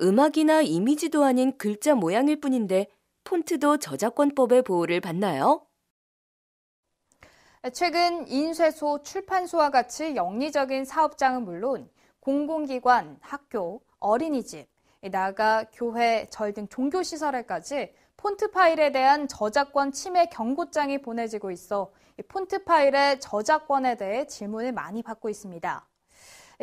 음악이나 이미지도 아닌 글자 모양일 뿐인데 폰트도 저작권법의 보호를 받나요? 최근 인쇄소, 출판소와 같이 영리적인 사업장은 물론 공공기관, 학교, 어린이집, 나아가 교회, 절 등 종교시설에까지 폰트 파일에 대한 저작권 침해 경고장이 보내지고 있어 폰트 파일의 저작권에 대해 질문을 많이 받고 있습니다.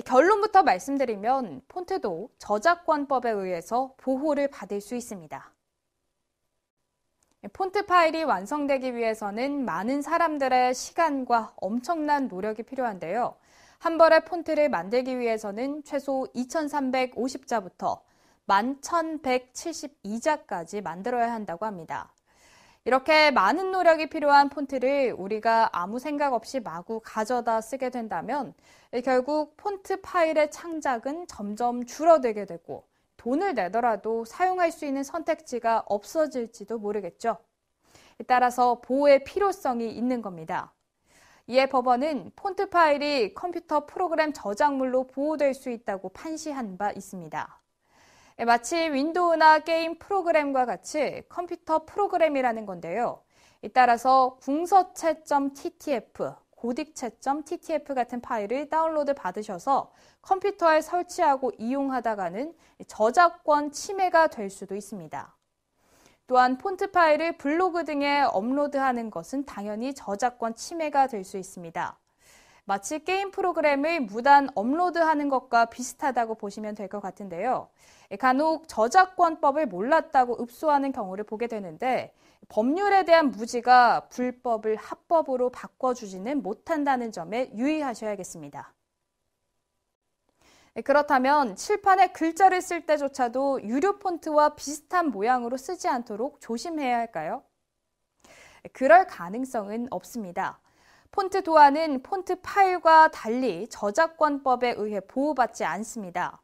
결론부터 말씀드리면 폰트도 저작권법에 의해서 보호를 받을 수 있습니다. 폰트 파일이 완성되기 위해서는 많은 사람들의 시간과 엄청난 노력이 필요한데요. 한 벌의 폰트를 만들기 위해서는 최소 2350자부터 11,172자까지 만들어야 한다고 합니다. 이렇게 많은 노력이 필요한 폰트를 우리가 아무 생각 없이 마구 가져다 쓰게 된다면 결국 폰트 파일의 창작은 점점 줄어들게 되고 돈을 내더라도 사용할 수 있는 선택지가 없어질지도 모르겠죠. 따라서 보호의 필요성이 있는 겁니다. 이에 법원은 폰트 파일이 컴퓨터 프로그램 저작물로 보호될 수 있다고 판시한 바 있습니다. 네, 마치 윈도우나 게임 프로그램과 같이 컴퓨터 프로그램이라는 건데요. 따라서 궁서체.ttf, 고딕체.ttf 같은 파일을 다운로드 받으셔서 컴퓨터에 설치하고 이용하다가는 저작권 침해가 될 수도 있습니다. 또한 폰트 파일을 블로그 등에 업로드하는 것은 당연히 저작권 침해가 될 수 있습니다. 마치 게임 프로그램을 무단 업로드하는 것과 비슷하다고 보시면 될 것 같은데요. 간혹 저작권법을 몰랐다고 읍소하는 경우를 보게 되는데 법률에 대한 무지가 불법을 합법으로 바꿔주지는 못한다는 점에 유의하셔야겠습니다. 네, 그렇다면 칠판에 글자를 쓸 때조차도 유료 폰트와 비슷한 모양으로 쓰지 않도록 조심해야 할까요? 네, 그럴 가능성은 없습니다. 폰트 도안은 폰트 파일과 달리 저작권법에 의해 보호받지 않습니다.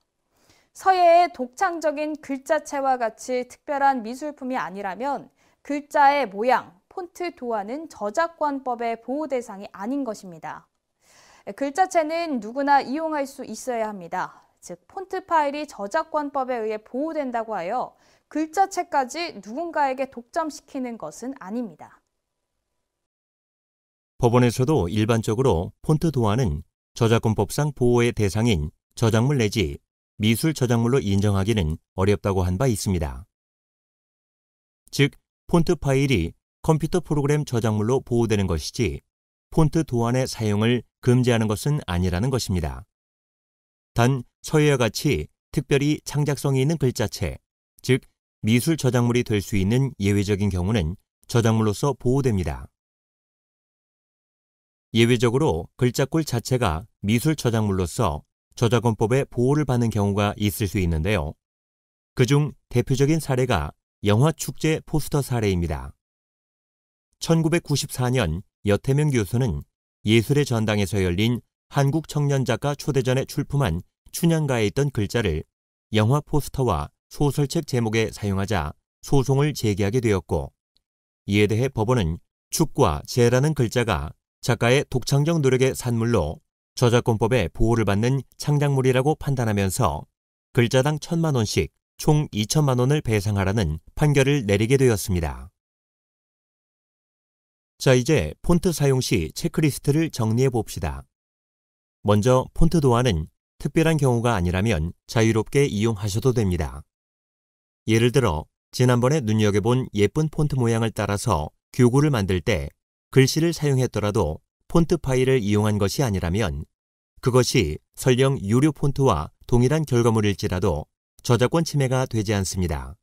서예의 독창적인 글자체와 같이 특별한 미술품이 아니라면 글자의 모양, 폰트 도안은 저작권법의 보호 대상이 아닌 것입니다. 글자체는 누구나 이용할 수 있어야 합니다. 즉, 폰트 파일이 저작권법에 의해 보호된다고 하여 글자체까지 누군가에게 독점시키는 것은 아닙니다. 법원에서도 일반적으로 폰트 도안은 저작권법상 보호의 대상인 저작물 내지 미술 저작물로 인정하기는 어렵다고 한 바 있습니다. 즉, 폰트 파일이 컴퓨터 프로그램 저작물로 보호되는 것이지 폰트 도안의 사용을 금지하는 것은 아니라는 것입니다. 단 서예와 같이 특별히 창작성이 있는 글자체, 즉 미술 저작물이 될 수 있는 예외적인 경우는 저작물로서 보호됩니다. 예외적으로 글자꼴 자체가 미술 저작물로서 저작권법의 보호를 받는 경우가 있을 수 있는데요. 그 중 대표적인 사례가 영화 축제 포스터 사례입니다. 1994년 여태명 교수는 예술의 전당에서 열린 한국 청년 작가 초대전에 출품한 춘향가에 있던 글자를 영화 포스터와 소설책 제목에 사용하자 소송을 제기하게 되었고 이에 대해 법원은 축과 제라는 글자가 작가의 독창적 노력의 산물로 저작권법의 보호를 받는 창작물이라고 판단하면서 글자당 천만 원씩 총 2천만 원을 배상하라는 판결을 내리게 되었습니다. 자, 이제 폰트 사용 시 체크리스트를 정리해 봅시다. 먼저 폰트 도안은 특별한 경우가 아니라면 자유롭게 이용하셔도 됩니다. 예를 들어 지난번에 눈여겨본 예쁜 폰트 모양을 따라서 교구를 만들 때 글씨를 사용했더라도 폰트 파일을 이용한 것이 아니라면 그것이 설령 유료 폰트와 동일한 결과물일지라도 저작권 침해가 되지 않습니다.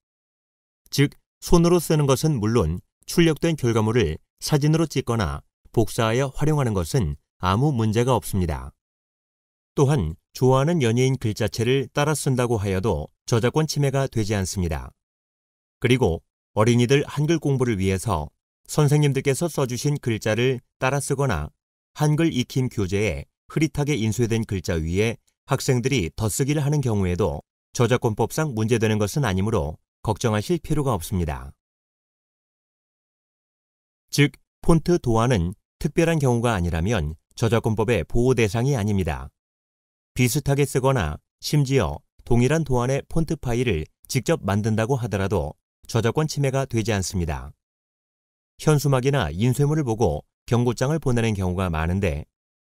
즉, 손으로 쓰는 것은 물론 출력된 결과물을 사진으로 찍거나 복사하여 활용하는 것은 아무 문제가 없습니다. 또한 좋아하는 연예인 글자체를 따라 쓴다고 하여도 저작권 침해가 되지 않습니다. 그리고 어린이들 한글 공부를 위해서 선생님들께서 써주신 글자를 따라 쓰거나 한글 익힘 교재에 흐릿하게 인쇄된 글자 위에 학생들이 더쓰기를 하는 경우에도 저작권법상 문제되는 것은 아니므로 걱정하실 필요가 없습니다. 즉, 폰트 도안은 특별한 경우가 아니라면 저작권법의 보호 대상이 아닙니다. 비슷하게 쓰거나 심지어 동일한 도안의 폰트 파일을 직접 만든다고 하더라도 저작권 침해가 되지 않습니다. 현수막이나 인쇄물을 보고 경고장을 보내는 경우가 많은데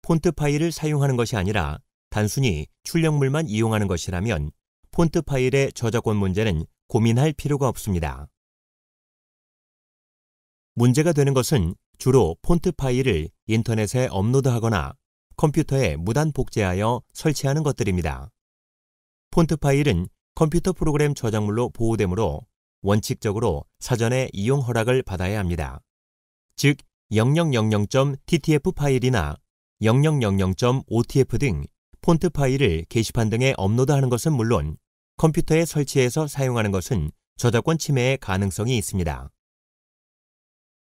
폰트 파일을 사용하는 것이 아니라 단순히 출력물만 이용하는 것이라면 폰트 파일의 저작권 문제는 고민할 필요가 없습니다. 문제가 되는 것은 주로 폰트 파일을 인터넷에 업로드하거나 컴퓨터에 무단 복제하여 설치하는 것들입니다. 폰트 파일은 컴퓨터 프로그램 저작물로 보호되므로 원칙적으로 사전에 이용 허락을 받아야 합니다. 즉, 0000.ttf 파일이나 0000.otf 등 폰트 파일을 게시판 등에 업로드하는 것은 물론 컴퓨터에 설치해서 사용하는 것은 저작권 침해의 가능성이 있습니다.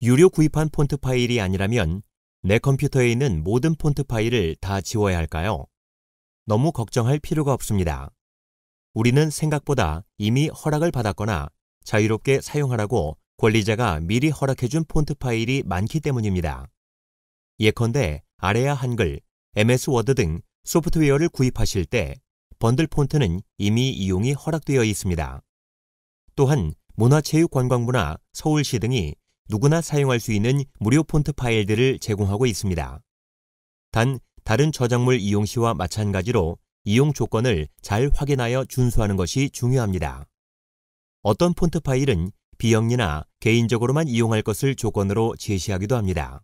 유료 구입한 폰트 파일이 아니라면 내 컴퓨터에 있는 모든 폰트 파일을 다 지워야 할까요? 너무 걱정할 필요가 없습니다. 우리는 생각보다 이미 허락을 받았거나 자유롭게 사용하라고 권리자가 미리 허락해준 폰트 파일이 많기 때문입니다. 예컨대 아레아 한글, MS 워드 등 소프트웨어를 구입하실 때 번들 폰트는 이미 이용이 허락되어 있습니다. 또한 문화체육관광부나 서울시 등이 누구나 사용할 수 있는 무료 폰트 파일들을 제공하고 있습니다. 단 다른 저작물 이용 시와 마찬가지로 이용 조건을 잘 확인하여 준수하는 것이 중요합니다. 어떤 폰트 파일은 비영리나 개인적으로만 이용할 것을 조건으로 제시하기도 합니다.